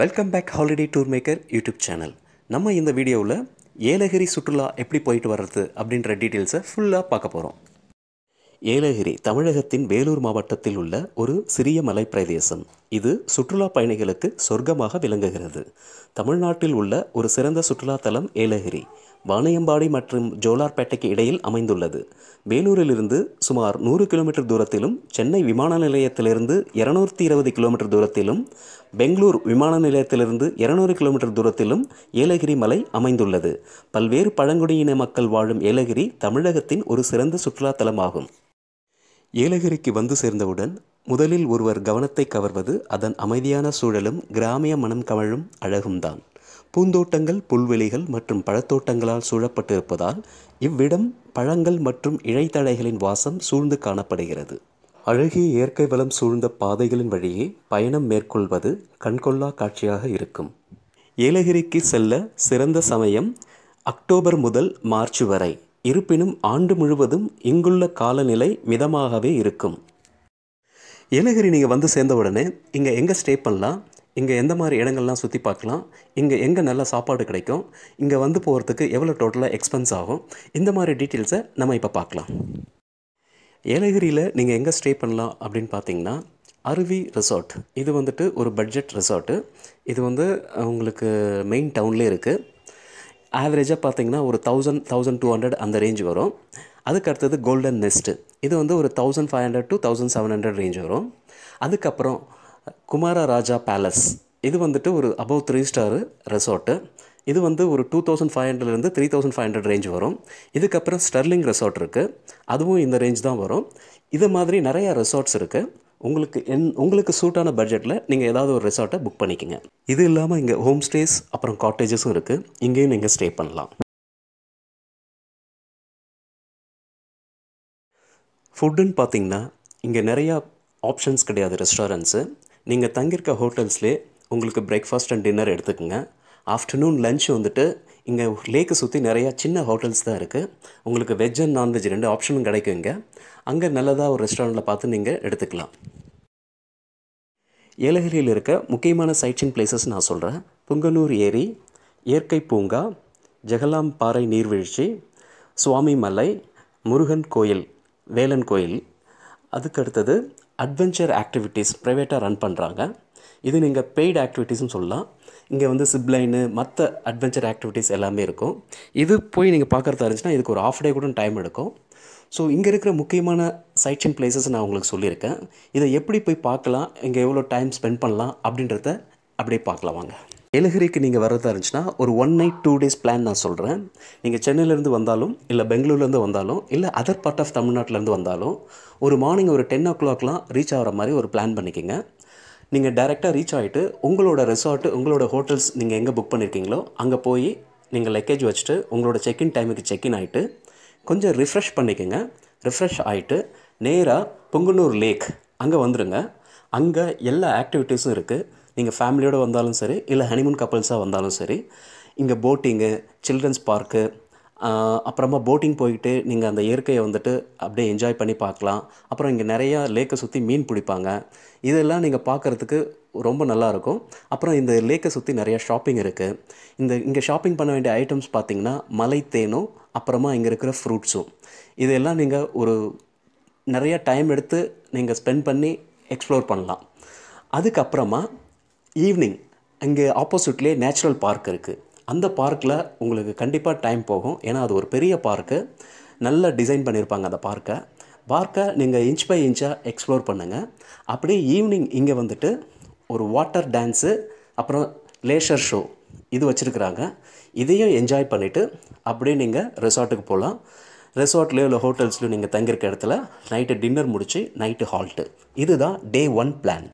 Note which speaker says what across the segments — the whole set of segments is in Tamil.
Speaker 1: welcome back holiday tour maker YouTube channel நம்ம இந்த வீடியோவில் ஏலகிரி சுற்றுலா எப்படி போயிட்டு வர்றது அப்படின்ற டீட்டெயில்ஸை ஃபுல்லாக பார்க்க போகிறோம் ஏலகிரி தமிழகத்தின் வேலூர் மாவட்டத்தில் உள்ள ஒரு சிறிய மலை பிரதேசம் இது சுற்றுலா பயணிகளுக்கு சொர்க்கமாக விளங்குகிறது தமிழ்நாட்டில் உள்ள ஒரு சிறந்த சுற்றுலா தலம் ஏலகிரி வாணையம்பாடி மற்றும் ஜோலார்பேட்டைக்கு இடையில் அமைந்துள்ளது வேலூரிலிருந்து சுமார் நூறு கிலோமீட்டர் தூரத்திலும் சென்னை விமான நிலையத்திலிருந்து இருநூற்றி இருபது கிலோமீட்டர் தூரத்திலும் பெங்களூர் விமான நிலையத்திலிருந்து இருநூறு கிலோமீட்டர் தூரத்திலும் ஏலகிரி மலை அமைந்துள்ளது பல்வேறு பழங்குடியின மக்கள் வாழும் ஏலகிரி தமிழகத்தின் ஒரு சிறந்த சுற்றுலா தலமாகும் ஏலகிரிக்கு வந்து சேர்ந்தவுடன் முதலில் ஒருவர் கவனத்தை கவர்வது அதன் அமைதியான சூழலும் கிராமிய மனம் கவழும் அழகும்தான் பூந்தோட்டங்கள் புல்வெளிகள் மற்றும் பழத்தோட்டங்களால் சூழப்பட்டிருப்பதால் இவ்விடம் பழங்கள் மற்றும் இழைத்தடைகளின் வாசம் சூழ்ந்து காணப்படுகிறது அழகிய இயற்கை வளம் சூழ்ந்த பாதைகளின் வழியே பயணம் மேற்கொள்வது கண்கொள்ளா காட்சியாக இருக்கும் ஏலகிரிக்கு செல்ல சிறந்த சமயம் அக்டோபர் முதல் மார்ச் வரை இருப்பினும் ஆண்டு முழுவதும் இங்குள்ள காலநிலை மிதமாகவே இருக்கும் ஏலகிரி நீங்கள் வந்து சேர்ந்தவுடனே இங்கே எங்கே ஸ்டே பண்ணலாம் இங்கே எந்த மாதிரி இடங்கள்லாம் சுற்றி பார்க்கலாம் இங்கே எங்கே நல்ல சாப்பாடு கிடைக்கும் இங்கே வந்து போகிறதுக்கு எவ்வளோ டோட்டலாக எக்ஸ்பென்ஸ் ஆகும் இந்த மாதிரி டீட்டெயில்ஸை நம்ம இப்போ பார்க்கலாம் ஏலகிரியில் நீங்கள் எங்கே ஸ்டே பண்ணலாம் அப்படின்னு பார்த்தீங்கன்னா அருவி ரிசார்ட் இது வந்துட்டு ஒரு பட்ஜெட் ரிசார்ட்டு இது வந்து உங்களுக்கு மெயின் டவுன்லேயே இருக்குது ஆவரேஜாக பார்த்தீங்கன்னா ஒரு தௌசண்ட் தௌசண்ட் டூ ஹண்ட்ரட் அந்த ரேஞ்ச் வரும் அதுக்கு அடுத்தது கோல்டன் நெஸ்ட்டு இது வந்து ஒரு thousand five hundred to thousand seven hundred range வரும் அதுக்கப்புறம் குமார ராஜா பேலஸ் இது வந்துட்டு ஒரு அபவ் த்ரீ ஸ்டாரு ரெசார்ட்டு இது வந்து ஒரு டூ தௌசண்ட் ஃபைவ் ஹண்ட்ரட்லேருந்து three thousand five hundred range வரும் இதுக்கப்புறம் ஸ்டெர்லிங் ரெசார்ட் இருக்குது அதுவும் இந்த ரேஞ்ச் தான் வரும் இது மாதிரி நிறையா ரெசார்ட்ஸ் இருக்குது உங்களுக்கு என் உங்களுக்கு சூட்டான பட்ஜெட்டில் நீங்கள் ஏதாவது ஒரு ரெசார்ட்டை புக் பண்ணிக்கோங்க இது இல்லாமல் இங்கே ஹோம் ஸ்டேஸ் அப்புறம் காட்டேஜஸும் இருக்குது இங்கேயும் நீங்கள் ஸ்டே பண்ணலாம் ஃபுட்டுன்னு பார்த்தீங்கன்னா இங்கே நிறையா ஆப்ஷன்ஸ் கிடையாது ரெஸ்டாரண்ட்ஸு நீங்கள் தங்கியிருக்க ஹோட்டல்ஸ்லேயே உங்களுக்கு பிரேக்ஃபாஸ்ட் அண்ட் டின்னர் எடுத்துக்கோங்க ஆஃப்டர்நூன் லன்ச் வந்துட்டு இங்கே லேக்கு சுற்றி நிறையா சின்ன ஹோட்டல்ஸ் தான் இருக்குது உங்களுக்கு வெஜ் அண்ட் நான்வெஜ் ரெண்டு ஆப்ஷனும் கிடைக்கும் இங்கே அங்கே நல்லதாக ஒரு ரெஸ்டாரண்ட்டில் பார்த்து நீங்கள் எடுத்துக்கலாம் ஏலகிரியில் இருக்க முக்கியமான சைட்சின் பிளேசஸ் நான் சொல்கிறேன் புங்கனூர் ஏரி இயற்கை பூங்கா ஜெகலாம் பாறை நீர்வீழ்ச்சி சுவாமி மலை முருகன் கோயில் வேலன் கோயில் அதுக்கடுத்தது அட்வென்ச்சர் ஆக்டிவிட்டீஸ் ப்ரைவேட்டாக ரன் பண்ணுறாங்க இது நீங்கள் பெய்டு ஆக்டிவிட்டீஸ்னு சொல்லலாம் இங்கே வந்து சிப்லைனு மற்ற அட்வென்ச்சர் ஆக்டிவிட்டீஸ் எல்லாமே இருக்கும் இது போய் நீங்கள் பார்க்குறதா இருந்துச்சுன்னா இதுக்கு ஒரு ஆஃப் டே கூட டைம் எடுக்கும் ஸோ இங்கே இருக்கிற முக்கியமான சைட்ஸ் அண்ட் பிளேசஸ் நான் உங்களுக்கு சொல்லியிருக்கேன் இதை எப்படி போய் பார்க்கலாம் இங்கே எவ்வளோ டைம் ஸ்பெண்ட் பண்ணலாம் அப்படின்றத அப்படியே பார்க்கலாம் வாங்க ஏலகிரிக்கு நீங்கள் வர்றதா இருந்துச்சுன்னா ஒரு one night two days plan நான் சொல்கிறேன் நீங்கள் சென்னையிலேருந்து வந்தாலும் இல்லை பெங்களூர்லேருந்து வந்தாலும் இல்லை அதர் பார்ட் ஆஃப் தமிழ்நாட்டிலேருந்து வந்தாலும் ஒரு மார்னிங் ஒரு டென் ஓ கிளாக்லாம் ரீச் ஆகிற மாதிரி ஒரு பிளான் பண்ணிக்கோங்க நீங்கள் டைரெக்டாக ரீச் ஆகிட்டு உங்களோட ரெசார்ட்டு உங்களோட ஹோட்டல்ஸ் நீங்கள் எங்கே புக் பண்ணியிருக்கீங்களோ அங்கே போய் நீங்கள் லக்கேஜ் வச்சுட்டு உங்களோட செக்இன் டைமுக்கு செக்இன் ஆகிட்டு கொஞ்சம் ரிஃப்ரெஷ் பண்ணிக்கோங்க ரிஃப்ரெஷ் ஆகிட்டு நேராக பொங்கனூர் லேக் அங்கே வந்துடுங்க அங்கே எல்லா ஆக்டிவிட்டீஸும் இருக்குது நீங்கள் ஃபேமிலியோடு வந்தாலும் சரி இல்லை ஹனிமூன் கப்பல்ஸாக வந்தாலும் சரி இங்கே போட்டிங்கு சில்ட்ரன்ஸ் பார்க்கு அப்புறமா போட்டிங் போயிட்டு நீங்கள் அந்த இயற்கையை வந்துட்டு அப்படியே என்ஜாய் பண்ணி பார்க்கலாம் அப்புறம் இங்கே நிறையா லேக்கை சுற்றி மீன் பிடிப்பாங்க இதெல்லாம் நீங்கள் பார்க்குறதுக்கு ரொம்ப நல்லாயிருக்கும் அப்புறம் இந்த லேக்கை சுற்றி நிறையா ஷாப்பிங் இருக்குது இந்த இங்கே ஷாப்பிங் பண்ண வேண்டிய ஐட்டம்ஸ் பார்த்திங்கன்னா மலை தேனும் அப்புறமா இங்கே இருக்கிற ஃப்ரூட்ஸும் இதெல்லாம் நீங்கள் ஒரு நிறையா டைம் எடுத்து நீங்கள் ஸ்பெண்ட் பண்ணி எக்ஸ்ப்ளோர் பண்ணலாம் அதுக்கப்புறமா ஈவினிங் இங்கே ஆப்போசிட்லேயே நேச்சுரல் பார்க் இருக்குது அந்த பார்க்கில் உங்களுக்கு கண்டிப்பாக டைம் போகும் ஏன்னா அது ஒரு பெரிய பார்க்கு நல்லா டிசைன் பண்ணியிருப்பாங்க அந்த பார்க்கை பார்க்கை நீங்கள் இன்ச் பை இன்ச்சாக எக்ஸ்ப்ளோர் பண்ணுங்கள் அப்படியே ஈவினிங் இங்கே வந்துட்டு ஒரு வாட்டர் டான்ஸு அப்புறம் லேஷர் ஷோ இது வச்சுருக்குறாங்க இதையும் என்ஜாய் பண்ணிவிட்டு அப்படியே நீங்கள் ரெசார்ட்டுக்கு போகலாம் ரெசார்ட்லேயோ இல்லை ஹோட்டல்ஸ்லேயோ நீங்கள் தங்கியிருக்க இடத்துல நைட்டு டின்னர் முடித்து நைட்டு ஹால்ட்டு இதுதான் day one plan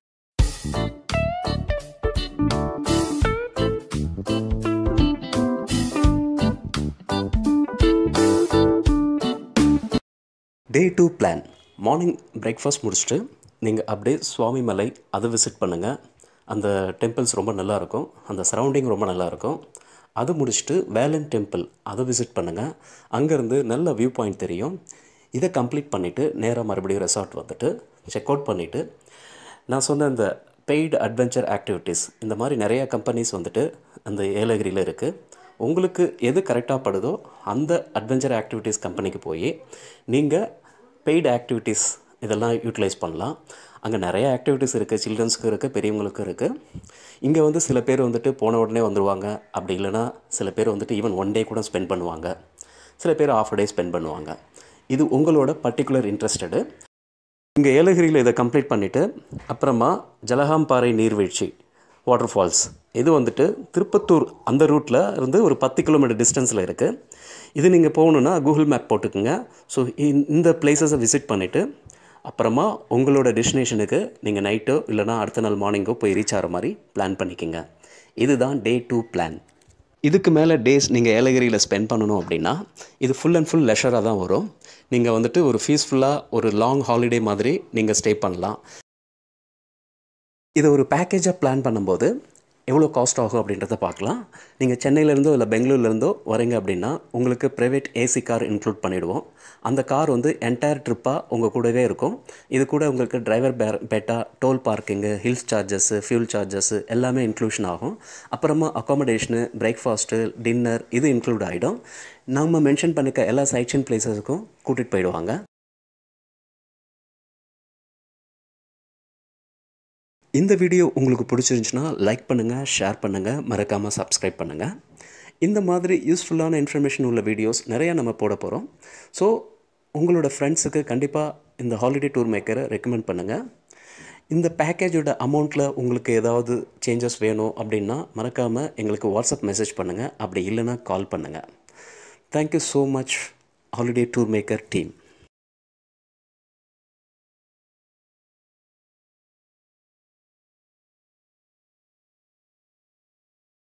Speaker 1: day two plan morning breakfast முடிச்சுட்டு நீங்கள் அப்படியே சுவாமி மலை அதை விசிட் பண்ணுங்கள் அந்த டெம்பிள்ஸ் ரொம்ப நல்லாயிருக்கும் அந்த சரௌண்டிங் ரொம்ப நல்லாயிருக்கும் அது முடிச்சுட்டு வேலன் டெம்பிள் அதை விசிட் பண்ணுங்கள் அங்கேருந்து நல்ல வியூ பாயிண்ட் தெரியும் இதை கம்ப்ளீட் பண்ணிவிட்டு நேராக மறுபடியும் ரெசார்ட் வந்துட்டு செக் அவுட் பண்ணிவிட்டு நான் சொன்ன இந்த பெய்டு அட்வென்ச்சர் ஆக்டிவிட்டீஸ் இந்த மாதிரி நிறையா கம்பெனிஸ் வந்துட்டு அந்த ஏலகிரியில் இருக்குது உங்களுக்கு எது கரெக்டாக படுதோ அந்த அட்வென்ச்சர் ஆக்டிவிட்டீஸ் கம்பெனிக்கு போய் நீங்கள் பெய்டு ஆக்டிவிட்டீஸ் இதெல்லாம் யூட்டிலைஸ் பண்ணலாம் அங்கே நிறைய ஆக்டிவிட்டீஸ் இருக்குது சில்ட்ரன்ஸுக்கும் இருக்குது பெரியவங்களுக்கும் இருக்குது இங்கே வந்து சில பேர் வந்துட்டு போன உடனே வந்துடுவாங்க அப்படி இல்லைனா சில பேர் வந்துட்டு ஈவன் ஒன் டே கூட ஸ்பெண்ட் பண்ணுவாங்க சில பேர் ஆஃப் டே ஸ்பெண்ட் பண்ணுவாங்க இது உங்களோட பர்டிகுலர் இன்ட்ரெஸ்டடு இங்கே ஏலகிரியில் இதை கம்ப்ளீட் பண்ணிவிட்டு அப்புறமா ஜலகாம்பாறை நீர்வீழ்ச்சி வாட்டர் ஃபால்ஸ் இது வந்துட்டு திருப்பத்தூர் அந்த ரூட்டில் இருந்து ஒரு பத்து கிலோமீட்டர் டிஸ்டன்ஸில் இருக்குது இது நீங்கள் போகணுன்னா கூகுள் மேப் போட்டுக்குங்க ஸோ இந்த பிளேஸஸை விசிட் பண்ணிவிட்டு அப்புறமா உங்களோட டெஸ்டினேஷனுக்கு நீங்கள் நைட்டோ இல்லைனா அடுத்த நாள் மார்னிங்கோ போய் ரீச் ஆகிற மாதிரி பிளான் பண்ணிக்கோங்க இதுதான் டே டூ பிளான் இதுக்கு மேலே டேஸ் நீங்கள் ஏலகிரியில் ஸ்பெண்ட் பண்ணணும் அப்படின்னா இது ஃபுல் அண்ட் ஃபுல் லெஷராக தான் வரும் நீங்கள் வந்துட்டு ஒரு ஃபீஸ்ஃபுல்லாக ஒரு லாங் ஹாலிடே மாதிரி நீங்கள் ஸ்டே பண்ணலாம் இது ஒரு பேக்கேஜாக பிளான் பண்ணும்போது எவ்வளோ காஸ்ட் ஆகும் அப்படின்றத பார்க்கலாம் நீங்கள் சென்னையிலேருந்தோ இல்லை பெங்களூர்லேருந்தோ வரீங்க அப்படின்னா உங்களுக்கு ப்ரைவேட் ஏசி கார் இன்க்ளூட் பண்ணிவிடுவோம் அந்த கார் வந்து என்டையர் ட்ரிப்பாக உங்கள் கூடவே இருக்கும் இது கூட உங்களுக்கு டிரைவர் பே batta toll parking hills charges fuel charges எல்லாமே இன்க்ளூஷன் ஆகும் அப்புறமா அக்காமடேஷனு பிரேக்ஃபாஸ்ட்டு டின்னர் இது இன்க்ளூட் ஆகிடும் நம்ம மென்ஷன் பண்ணிக்க எல்லா சைட்ஷன் பிளேஸஸுக்கும் கூட்டிகிட்டு போயிடுவாங்க இந்த வீடியோ உங்களுக்கு பிடிச்சிருந்துச்சுன்னா லைக் பண்ணுங்கள் ஷேர் பண்ணுங்கள் மறக்காமல் சப்ஸ்கிரைப் பண்ணுங்கள் இந்த மாதிரி யூஸ்ஃபுல்லான இன்ஃபர்மேஷன் உள்ள வீடியோஸ் நிறையா நம்ம போட போகிறோம் ஸோ உங்களோட ஃப்ரெண்ட்ஸுக்கு கண்டிப்பாக இந்த ஹாலிடே டூர் மேக்கரை ரெக்கமெண்ட் பண்ணுங்கள் இந்த பேக்கேஜோட அமௌண்ட்டில் உங்களுக்கு ஏதாவது சேஞ்சஸ் வேணும் அப்படின்னா மறக்காமல் எங்களுக்கு வாட்ஸ்அப் மெசேஜ் பண்ணுங்கள் அப்படி இல்லைன்னா கால் பண்ணுங்கள் thank you so much holiday tour maker team